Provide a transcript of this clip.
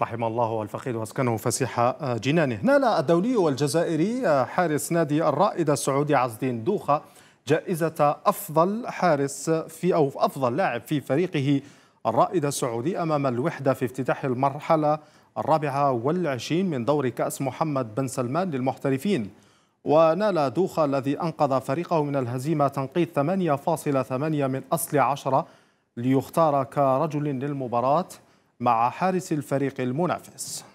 رحم الله الفقيد واسكنه فسيح جنانه نال الدولي والجزائري حارس نادي الرائد السعودي عز الدين دوخة جائزة أفضل حارس في أو أفضل لاعب في فريقه الرائد السعودي أمام الوحدة في افتتاح المرحلة الرابعة والعشرين من دور كأس محمد بن سلمان للمحترفين ونال دوخة الذي أنقذ فريقه من الهزيمة تنقيط 8.8 من أصل عشرة ليختار كرجل للمباراة مع حارس الفريق المنافس